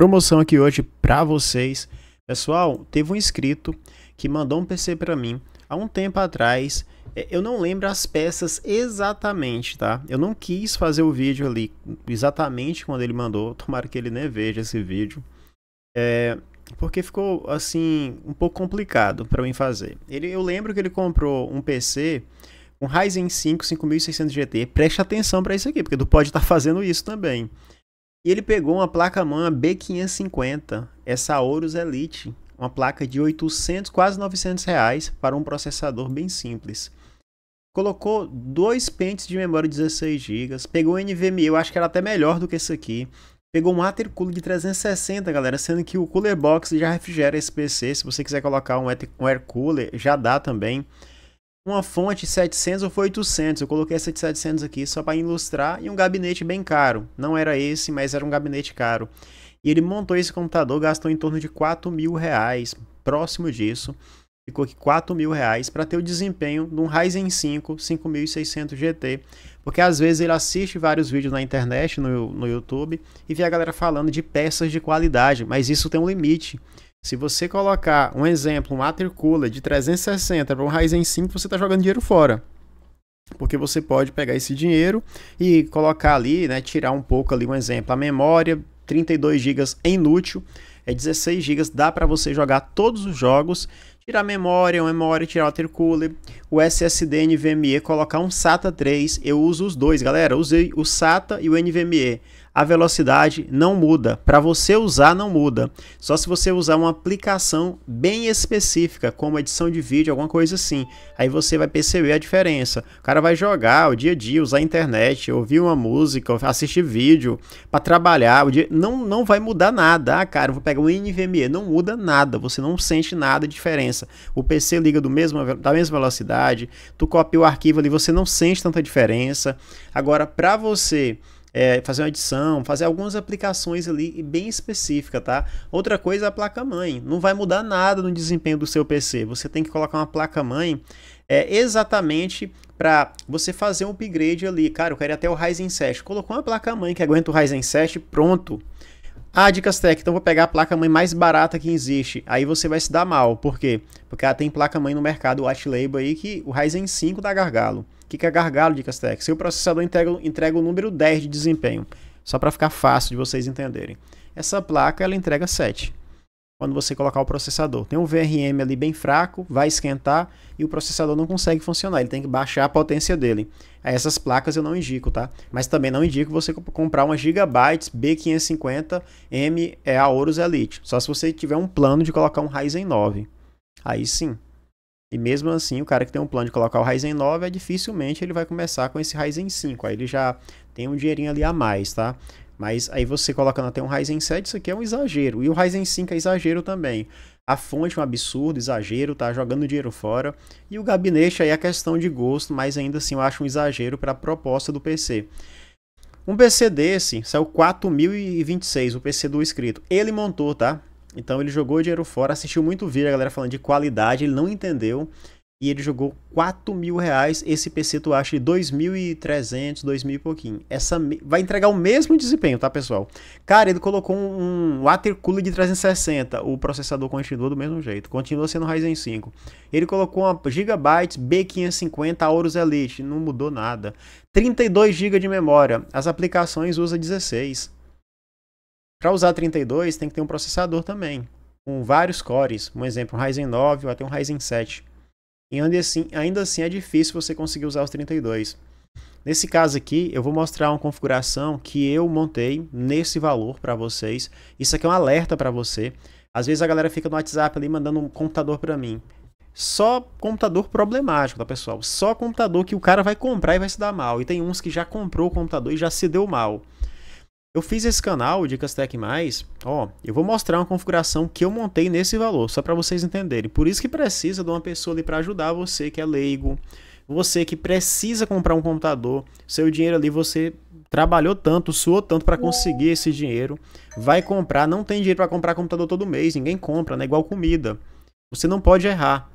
promoção aqui hoje para vocês. Pessoal, teve um inscrito que mandou um PC para mim há um tempo atrás. É, eu não lembro as peças exatamente, tá? Eu não quis fazer o vídeo ali exatamente quando ele mandou. Tomara que ele nem veja esse vídeo. É, porque ficou, assim, um pouco complicado para mim fazer. Ele, eu lembro que ele comprou um PC um Ryzen 5 5600 GT. Preste atenção para isso aqui, porque tu pode estar tá fazendo isso também. E ele pegou uma placa-mãe B550, essa Aorus Elite, uma placa de 800, quase 900 reais para um processador bem simples. Colocou dois pentes de memória 16 GB, pegou um NVMe, eu acho que era até melhor do que esse aqui. Pegou um Ater Cooler de 360, galera, sendo que o Cooler Box já refrigera esse PC. Se você quiser colocar um Air Cooler, já dá também uma fonte 700 ou foi 800, eu coloquei essa de 700 aqui só para ilustrar, e um gabinete bem caro, não era esse, mas era um gabinete caro. E ele montou esse computador, gastou em torno de 4 mil reais, próximo disso, ficou aqui 4 mil reais para ter o desempenho de um Ryzen 5 5600 GT, porque às vezes ele assiste vários vídeos na internet, no, no YouTube, e vê a galera falando de peças de qualidade, mas isso tem um limite. Se você colocar um exemplo, um water cooler de 360 para um Ryzen 5, você está jogando dinheiro fora. Porque você pode pegar esse dinheiro e colocar ali, né, tirar um pouco ali um exemplo, a memória 32 GB é inútil, é 16 GB, dá para você jogar todos os jogos tirar memória, um memória, tirar o intercooler, o SSD NVMe, colocar um SATA 3, eu uso os dois, galera, usei o SATA e o NVMe. A velocidade não muda, para você usar não muda, só se você usar uma aplicação bem específica, como edição de vídeo, alguma coisa assim, aí você vai perceber a diferença. O cara vai jogar o dia a dia, usar a internet, ouvir uma música, assistir vídeo, para trabalhar, o dia... não, não vai mudar nada, ah, cara, vou pegar um NVMe, não muda nada, você não sente nada de diferença diferença. O PC liga do mesmo, da mesma velocidade, tu copia o arquivo ali, você não sente tanta diferença. Agora, para você é, fazer uma edição, fazer algumas aplicações ali bem específica, tá? Outra coisa é a placa-mãe. Não vai mudar nada no desempenho do seu PC. Você tem que colocar uma placa-mãe é, exatamente para você fazer um upgrade ali. Cara, eu quero até o Ryzen 7. Colocou uma placa-mãe que aguenta o Ryzen 7, pronto. Ah, dicas Tech, então vou pegar a placa-mãe mais barata que existe. Aí você vai se dar mal, por quê? Porque ela tem placa-mãe no mercado White Label aí que o Ryzen 5 dá gargalo. O que, que é gargalo, dicas técnicas? Seu processador entrega, entrega o número 10 de desempenho, só para ficar fácil de vocês entenderem. Essa placa ela entrega 7 quando você colocar o processador. Tem um VRM ali bem fraco, vai esquentar e o processador não consegue funcionar, ele tem que baixar a potência dele. Essas placas eu não indico, tá? Mas também não indico você comprar uma Gigabyte B550M é a Aorus Elite, só se você tiver um plano de colocar um Ryzen 9. Aí sim. E mesmo assim, o cara que tem um plano de colocar o Ryzen 9, é dificilmente ele vai começar com esse Ryzen 5. Aí ele já tem um dinheirinho ali a mais, tá? Mas aí você coloca até um Ryzen 7, isso aqui é um exagero. E o Ryzen 5 é exagero também. A fonte é um absurdo, exagero, tá jogando dinheiro fora. E o gabinete aí é questão de gosto, mas ainda assim eu acho um exagero para a proposta do PC. Um PC desse saiu 4026, o PC do inscrito. Ele montou, tá? Então ele jogou dinheiro fora, assistiu muito vídeo, a galera falando de qualidade, ele não entendeu. E ele jogou 4 mil reais. Esse PC tu acha de 2.300, 2.000 e pouquinho. Essa vai entregar o mesmo desempenho, tá, pessoal? Cara, ele colocou um, um water cooler de 360. O processador continua do mesmo jeito. Continua sendo Ryzen 5. Ele colocou uma Gigabyte B550 Aorus Elite. Não mudou nada. 32 GB de memória. As aplicações usa 16. Para usar 32, tem que ter um processador também. Com vários cores. Um exemplo, um Ryzen 9 ou até um Ryzen 7. E ainda assim, ainda assim é difícil você conseguir usar os 32. Nesse caso aqui, eu vou mostrar uma configuração que eu montei nesse valor para vocês. Isso aqui é um alerta para você. Às vezes a galera fica no WhatsApp ali mandando um computador para mim. Só computador problemático, tá, pessoal? Só computador que o cara vai comprar e vai se dar mal. E tem uns que já comprou o computador e já se deu mal. Eu fiz esse canal, Dicas Tech Mais, ó, eu vou mostrar uma configuração que eu montei nesse valor, só para vocês entenderem. Por isso que precisa de uma pessoa ali para ajudar você que é leigo, você que precisa comprar um computador, seu dinheiro ali você trabalhou tanto, suou tanto para conseguir esse dinheiro, vai comprar, não tem dinheiro para comprar computador todo mês, ninguém compra, né? Igual comida. Você não pode errar.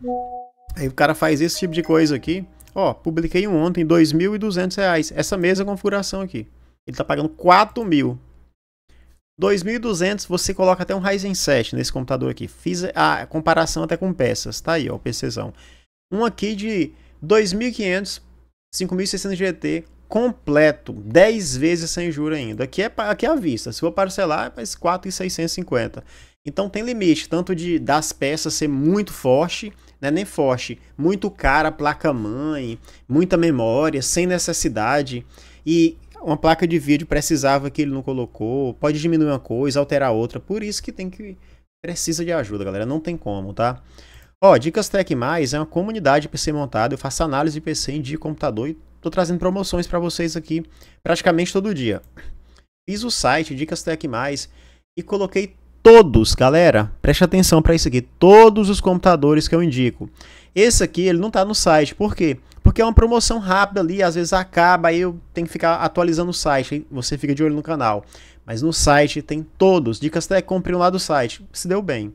Aí o cara faz esse tipo de coisa aqui, ó, publiquei um ontem, R$ 2.200, essa mesma configuração aqui. Ele tá pagando 4 mil. 2.200 você coloca até um Ryzen 7 nesse computador aqui. Fiz a comparação até com peças. Tá aí, ó, o PCzão. Um aqui de 2.500, 5.600 GT completo, 10 vezes sem juro ainda. Aqui é, aqui é à vista. Se for parcelar, é mais 4.650. Então tem limite, tanto de das peças ser muito forte, né, nem forte, muito cara, placa-mãe, muita memória, sem necessidade. E uma placa de vídeo precisava que ele não colocou, pode diminuir uma coisa, alterar outra, por isso que tem que precisa de ajuda, galera, não tem como, tá? Ó, Dicas Tech Mais é uma comunidade PC montada, eu faço análise de PC, indico computador e tô trazendo promoções para vocês aqui praticamente todo dia. Fiz o site Dicas Tech Mais e coloquei todos, galera, preste atenção para isso aqui, todos os computadores que eu indico. Esse aqui, ele não tá no site, por quê? Porque é uma promoção rápida ali, às vezes acaba, aí eu tenho que ficar atualizando o site, você fica de olho no canal. Mas no site tem todos, dicas até compre um lá do site, se deu bem.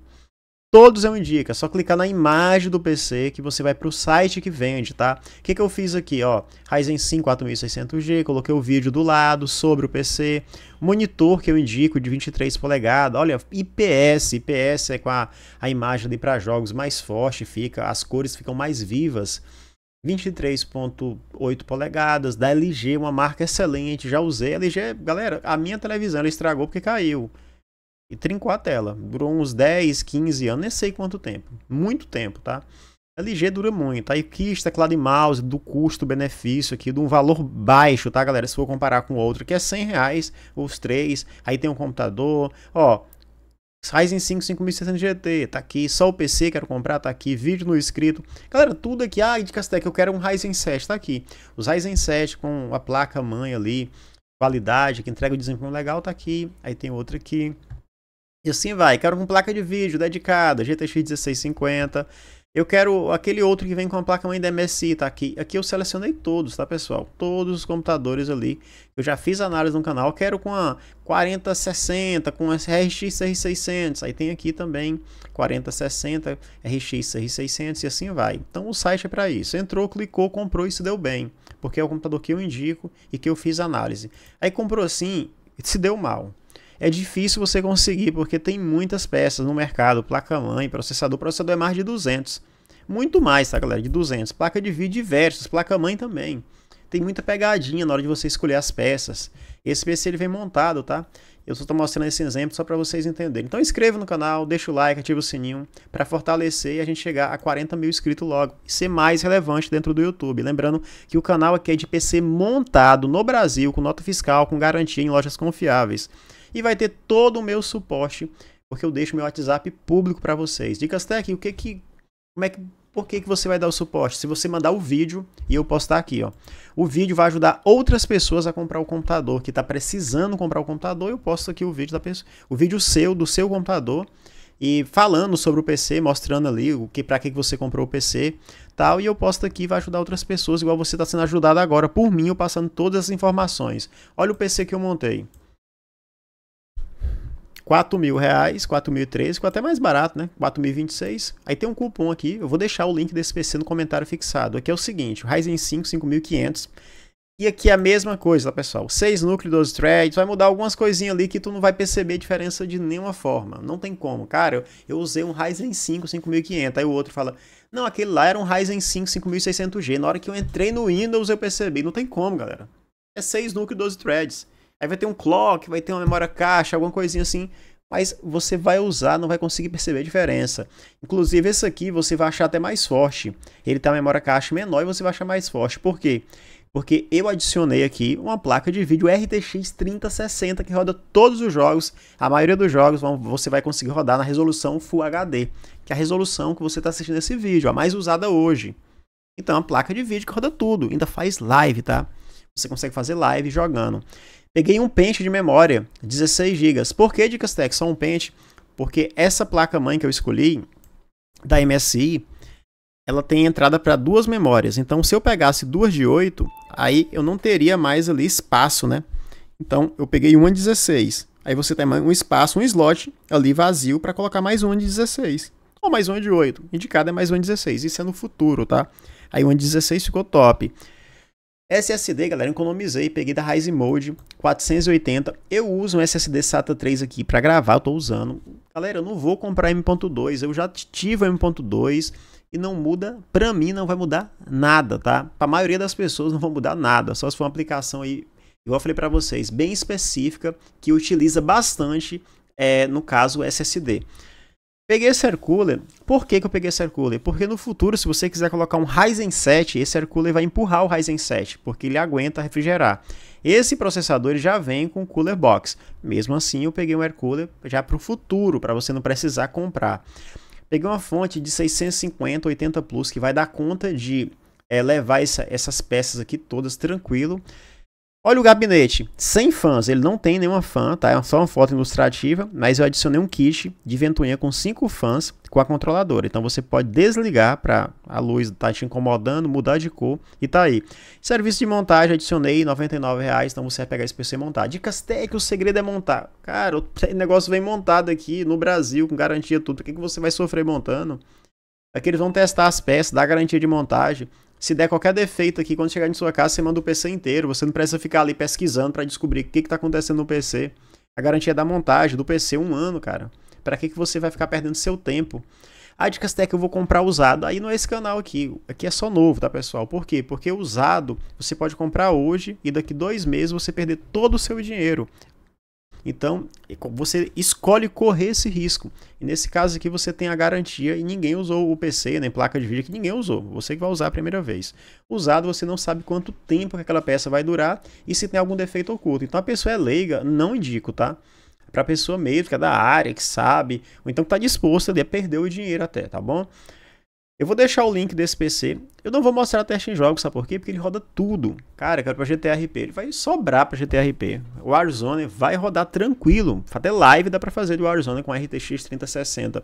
Todos eu indico, é só clicar na imagem do PC que você vai para o site que vende, tá? O que, que eu fiz aqui, ó, Ryzen 5 4600G, coloquei o vídeo do lado sobre o PC, monitor que eu indico de 23 polegadas, olha, IPS, IPS é com a, a imagem ali para jogos mais forte, fica, as cores ficam mais vivas, 23.8 polegadas, da LG, uma marca excelente, já usei. a LG, galera, a minha televisão ela estragou porque caiu. E trincou a tela. Durou uns 10, 15 anos, nem sei quanto tempo. Muito tempo, tá? LG dura muito. Aí que teclado e mouse, do custo-benefício aqui, de um valor baixo, tá, galera? Se for comparar com outro, que é 100 reais, os três. Aí tem um computador. Ó, Ryzen 5 5600 GT, tá aqui, só o PC quero comprar, tá aqui, vídeo no inscrito, Galera, tudo aqui, ah, de Castec, eu quero um Ryzen 7, tá aqui. Os Ryzen 7 com a placa mãe ali, qualidade, que entrega o um desempenho legal, tá aqui. Aí tem outro aqui. E assim vai, quero com placa de vídeo dedicada, GTX 1650, eu quero aquele outro que vem com a placa-mãe da MSI, tá aqui. Aqui eu selecionei todos, tá pessoal? Todos os computadores ali. Eu já fiz análise no canal. Eu quero com a 4060, com a RX 600. Aí tem aqui também 4060, RX 600 e assim vai. Então o site é para isso. Entrou, clicou, comprou e se deu bem. Porque é o computador que eu indico e que eu fiz análise. Aí comprou assim, e se deu mal é difícil você conseguir, porque tem muitas peças no mercado, placa-mãe, processador, processador é mais de 200. Muito mais, tá galera, de 200. Placa de vídeo diversos, placa-mãe também. Tem muita pegadinha na hora de você escolher as peças. Esse PC ele vem montado, tá? Eu só estou mostrando esse exemplo só para vocês entenderem. Então inscreva no canal, deixa o like, ativa o sininho para fortalecer e a gente chegar a 40 mil inscritos logo e ser mais relevante dentro do YouTube. Lembrando que o canal aqui é de PC montado no Brasil, com nota fiscal, com garantia em lojas confiáveis e vai ter todo o meu suporte, porque eu deixo meu WhatsApp público para vocês. Dicas Tech o que que como é que por que, que você vai dar o suporte? Se você mandar o vídeo e eu postar aqui, ó. O vídeo vai ajudar outras pessoas a comprar o computador, que está precisando comprar o computador, eu posto aqui o vídeo da pessoa, o vídeo seu, do seu computador, e falando sobre o PC, mostrando ali o que para que você comprou o PC, tal, e eu posto aqui vai ajudar outras pessoas, igual você está sendo ajudado agora por mim, eu passando todas as informações. Olha o PC que eu montei. 4 mil reais, 4.013, ficou até mais barato, né? 4.026. Aí tem um cupom aqui, eu vou deixar o link desse PC no comentário fixado. Aqui é o seguinte, o Ryzen 5 5500. E aqui é a mesma coisa, pessoal. 6 núcleos, 12 threads, vai mudar algumas coisinhas ali que tu não vai perceber diferença de nenhuma forma. Não tem como. Cara, eu, eu usei um Ryzen 5 5500, aí o outro fala... Não, aquele lá era um Ryzen 5 5600G. Na hora que eu entrei no Windows eu percebi. Não tem como, galera. É 6 núcleos, 12 threads. Aí vai ter um clock, vai ter uma memória caixa, alguma coisinha assim. Mas você vai usar, não vai conseguir perceber a diferença. Inclusive, esse aqui você vai achar até mais forte. Ele tá memória caixa menor e você vai achar mais forte. Por quê? Porque eu adicionei aqui uma placa de vídeo RTX 3060 que roda todos os jogos. A maioria dos jogos você vai conseguir rodar na resolução Full HD, que é a resolução que você está assistindo esse vídeo, a mais usada hoje. Então, é uma placa de vídeo que roda tudo, ainda faz live, tá? Você consegue fazer live jogando. Peguei um pente de memória, 16 GB. Por que, Dicas Tech, só um pente? Porque essa placa-mãe que eu escolhi, da MSI, ela tem entrada para duas memórias. Então, se eu pegasse duas de 8, aí eu não teria mais ali espaço, né? Então, eu peguei uma de 16. Aí você tem um espaço, um slot ali vazio para colocar mais uma de 16. Ou mais uma de 8. Indicado é mais uma de 16. Isso é no futuro, tá? Aí uma de 16 ficou top. SSD, galera, economizei, peguei da Rise Mode 480. Eu uso um SSD SATA 3 aqui para gravar, eu tô usando. Galera, eu não vou comprar M.2, eu já tive a M.2 e não muda, para mim não vai mudar nada, tá? Para a maioria das pessoas não vai mudar nada, só se for uma aplicação aí, igual eu falei para vocês, bem específica que utiliza bastante, é, no caso, SSD. Peguei esse air cooler. Por que, que eu peguei esse air cooler? Porque no futuro, se você quiser colocar um Ryzen 7, esse air cooler vai empurrar o Ryzen 7, porque ele aguenta refrigerar. Esse processador já vem com cooler box. Mesmo assim, eu peguei um air cooler já para o futuro, para você não precisar comprar. Peguei uma fonte de 650 80 Plus que vai dar conta de é, levar essa, essas peças aqui todas tranquilo. Olha o gabinete, sem fãs, ele não tem nenhuma fã, tá? É só uma foto ilustrativa, mas eu adicionei um kit de ventoinha com 5 fãs com a controladora. Então você pode desligar para a luz tá te incomodando, mudar de cor e tá aí. Serviço de montagem, adicionei R$ então você vai pegar esse PC e montar. Dicas técnicas, o segredo é montar. Cara, o negócio vem montado aqui no Brasil, com garantia tudo. O que, que você vai sofrer montando? Aqui é eles vão testar as peças, dar garantia de montagem. Se der qualquer defeito aqui, quando chegar em sua casa, você manda o PC inteiro. Você não precisa ficar ali pesquisando para descobrir o que está acontecendo no PC. A garantia da montagem do PC um ano, cara. Para que, que você vai ficar perdendo seu tempo? A Dicas Tech eu vou comprar usado. Aí não é esse canal aqui. Aqui é só novo, tá, pessoal? Por quê? Porque usado você pode comprar hoje e daqui dois meses você perder todo o seu dinheiro. Então, você escolhe correr esse risco. E nesse caso aqui você tem a garantia e ninguém usou o PC, nem né, placa de vídeo que ninguém usou. Você que vai usar a primeira vez. Usado, você não sabe quanto tempo que aquela peça vai durar e se tem algum defeito oculto. Então a pessoa é leiga, não indico, tá? Para pessoa mesmo que é da área, que sabe, ou então que está disposta ali a perder o dinheiro até, tá bom? Eu vou deixar o link desse PC. Eu não vou mostrar teste em jogos, sabe por quê? Porque ele roda tudo. Cara, eu quero pra GTRP. Ele vai sobrar pra GTRP. O Warzone vai rodar tranquilo. Até live dá pra fazer de Warzone com RTX 3060.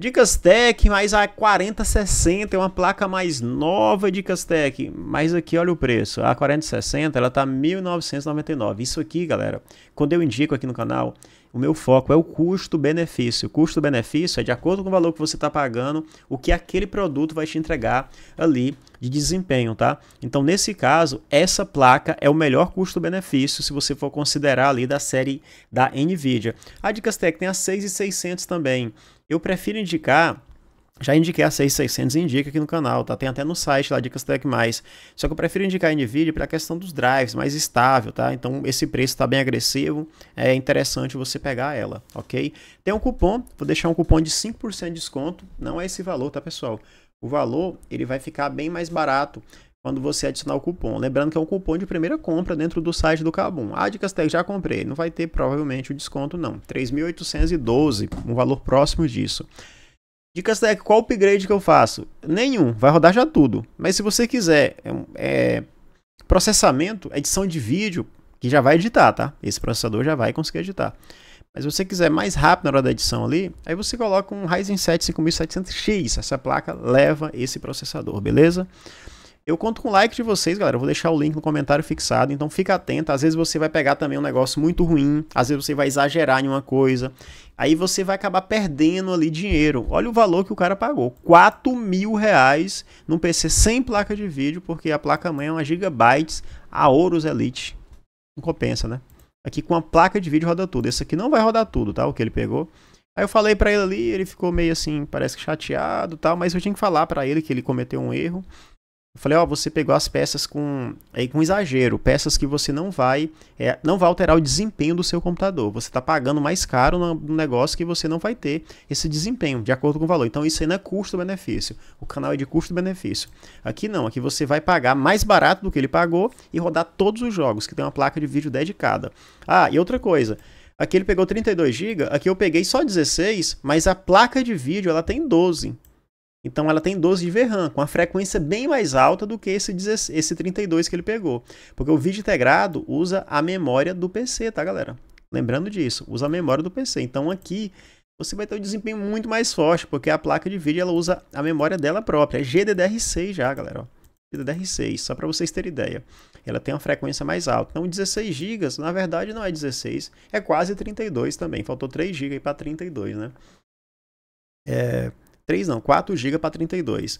Dicas Tech, mas a 4060 é uma placa mais nova Dicas Tech, mas aqui olha o preço, a 4060 ela tá 1999. Isso aqui, galera, quando eu indico aqui no canal, o meu foco é o custo-benefício. custo-benefício é de acordo com o valor que você está pagando, o que aquele produto vai te entregar ali de desempenho, tá? Então, nesse caso, essa placa é o melhor custo-benefício se você for considerar ali da série da NVIDIA. A Dicas Tech tem a 6600 também. Eu prefiro indicar já indiquei a 6600 indica aqui no canal, tá? Tem até no site lá, Dicas Tech+. Mais. Só que eu prefiro indicar a NVIDIA para a questão dos drives, mais estável, tá? Então esse preço está bem agressivo, é interessante você pegar ela, ok? Tem um cupom, vou deixar um cupom de 5% de desconto, não é esse valor, tá pessoal? O valor, ele vai ficar bem mais barato quando você adicionar o cupom. Lembrando que é um cupom de primeira compra dentro do site do Cabum. Ah, Dicas Tech já comprei, não vai ter provavelmente o desconto não. 3.812, um valor próximo disso. Dicas Tech, é, qual upgrade que eu faço? Nenhum, vai rodar já tudo. Mas se você quiser, é, é, processamento, edição de vídeo, que já vai editar, tá? Esse processador já vai conseguir editar. Mas se você quiser mais rápido na hora da edição ali, aí você coloca um Ryzen 7 5700X. Essa placa leva esse processador, beleza? Eu conto com o like de vocês, galera. Eu vou deixar o link no comentário fixado, então fica atento. Às vezes você vai pegar também um negócio muito ruim, às vezes você vai exagerar em uma coisa. Aí você vai acabar perdendo ali dinheiro. Olha o valor que o cara pagou. 4 mil reais num PC sem placa de vídeo, porque a placa-mãe é uma Gigabytes a Aorus Elite. Não compensa, né? Aqui com a placa de vídeo roda tudo. Esse aqui não vai rodar tudo, tá? O que ele pegou. Aí eu falei para ele ali, ele ficou meio assim, parece que chateado tal, mas eu tinha que falar para ele que ele cometeu um erro. Eu falei, ó, oh, você pegou as peças com, aí, com exagero, peças que você não vai, é, não vai alterar o desempenho do seu computador. Você está pagando mais caro no negócio que você não vai ter esse desempenho, de acordo com o valor. Então isso aí não é custo-benefício. O canal é de custo-benefício. Aqui não, aqui você vai pagar mais barato do que ele pagou e rodar todos os jogos, que tem uma placa de vídeo dedicada. Ah, e outra coisa, Aqui ele pegou 32 GB, aqui eu peguei só 16, mas a placa de vídeo ela tem 12. Então ela tem 12 de RAM, com a frequência bem mais alta do que esse, esse 32 que ele pegou. Porque o vídeo integrado usa a memória do PC, tá galera? Lembrando disso, usa a memória do PC. Então aqui você vai ter um desempenho muito mais forte, porque a placa de vídeo ela usa a memória dela própria. É GDDR6 já, galera. Ó. GDDR6, só para vocês terem ideia. Ela tem uma frequência mais alta. Então 16 GB, na verdade não é 16, é quase 32 também. Faltou 3 GB para 32, né? É... 3 não, 4 GB para 32.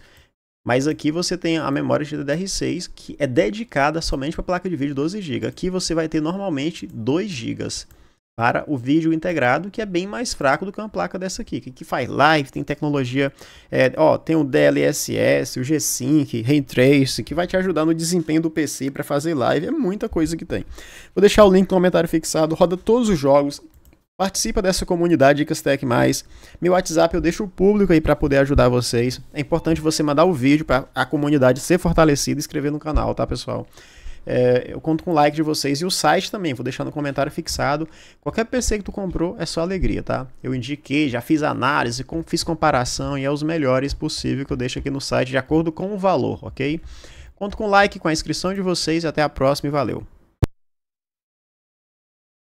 Mas aqui você tem a memória GDDR6, que é dedicada somente para placa de vídeo 12 GB. Aqui você vai ter normalmente 2 GB para o vídeo integrado, que é bem mais fraco do que uma placa dessa aqui, que, que faz live, tem tecnologia, é, ó, tem o DLSS, o G-Sync, Ray Trace, que vai te ajudar no desempenho do PC para fazer live, é muita coisa que tem. Vou deixar o link no comentário fixado, roda todos os jogos, Participa dessa comunidade Icastec Mais. Meu WhatsApp eu deixo público aí para poder ajudar vocês. É importante você mandar o vídeo para a comunidade ser fortalecida e inscrever no canal, tá, pessoal? É, eu conto com o like de vocês e o site também, vou deixar no comentário fixado. Qualquer PC que tu comprou é só alegria, tá? Eu indiquei, já fiz análise, com, fiz comparação e é os melhores possível que eu deixo aqui no site de acordo com o valor, ok? Conto com o like, com a inscrição de vocês e até a próxima e valeu!